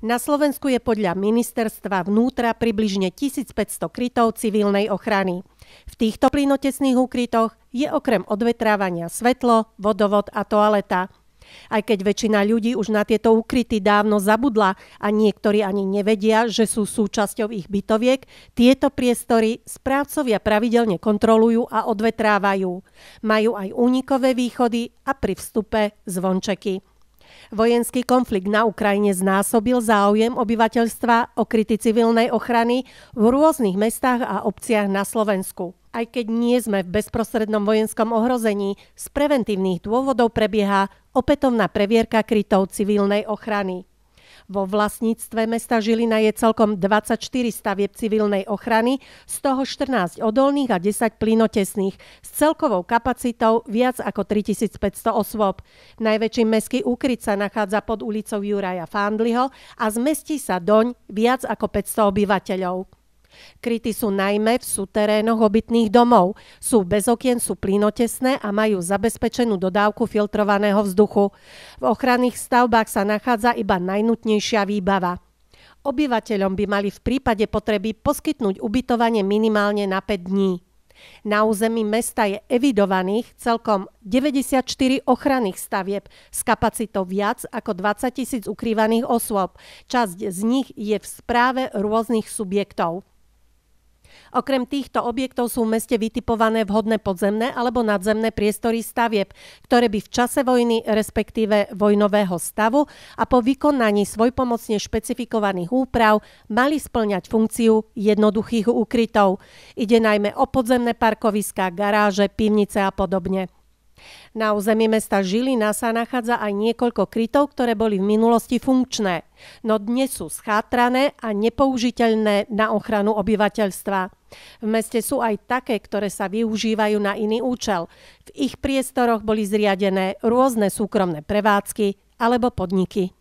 Na Slovensku je podľa ministerstva vnútra približne 1500 krytov civilnej ochrany. V týchto plynotesných úkrytoch je okrem odvetrávania svetlo, vodovod a toaleta. Aj keď väčšina ľudí už na tieto úkryty dávno zabudla a niektorí ani nevedia, že sú súčasťou ich bytoviek, tieto priestory správcovia pravidelne kontrolujú a odvetrávajú. Majú aj únikové východy a pri vstupe zvončeky. Vojenský konflikt na Ukrajine znásobil záujem obyvateľstva o kryty civilnej ochrany v rôznych mestách a obciach na Slovensku. Aj keď nie sme v bezprostrednom vojenskom ohrození, z preventívnych dôvodov prebieha opätovná previerka krytov civilnej ochrany. Vo vlastníctve mesta Žilina je celkom 24 stavieb civilnej ochrany, z toho 14 odolných a 10 plynotesných, s celkovou kapacitou viac ako 3500 osôb. Najväčší mestský úkryt sa nachádza pod ulicou Juraja Fándliho a zmestí sa doň viac ako 500 obyvateľov. Kryty sú najmä v súterénoch obytných domov. Sú bez okien, sú plynotesné a majú zabezpečenú dodávku filtrovaného vzduchu. V ochranných stavbách sa nachádza iba najnutnejšia výbava. Obyvateľom by mali v prípade potreby poskytnúť ubytovanie minimálne na 5 dní. Na území mesta je evidovaných celkom 94 ochranných stavieb s kapacitou viac ako 20 tisíc ukrývaných osôb. Časť z nich je v správe rôznych subjektov. Okrem týchto objektov sú v meste vytipované vhodné podzemné alebo nadzemné priestory stavieb, ktoré by v čase vojny, respektíve vojnového stavu a po vykonaní svojpomocne špecifikovaných úprav mali splňať funkciu jednoduchých úkrytov. Ide najmä o podzemné parkoviská, garáže, pivnice a podobne. Na území mesta Žilina sa nachádza aj niekoľko krytov, ktoré boli v minulosti funkčné, no dnes sú schátrané a nepoužiteľné na ochranu obyvateľstva. V meste sú aj také, ktoré sa využívajú na iný účel. V ich priestoroch boli zriadené rôzne súkromné prevádzky alebo podniky.